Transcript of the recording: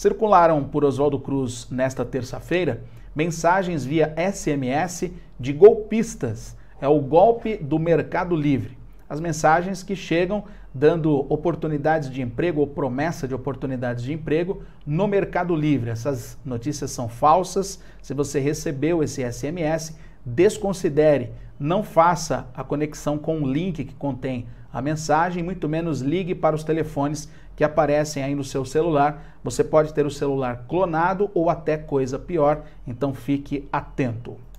Circularam por Oswaldo Cruz nesta terça-feira mensagens via SMS de golpistas. É o golpe do Mercado Livre. As mensagens que chegam dando oportunidades de emprego ou promessa de oportunidades de emprego no Mercado Livre. Essas notícias são falsas. Se você recebeu esse SMS, desconsidere não faça a conexão com o link que contém a mensagem, muito menos ligue para os telefones que aparecem aí no seu celular. Você pode ter o celular clonado ou até coisa pior, então fique atento.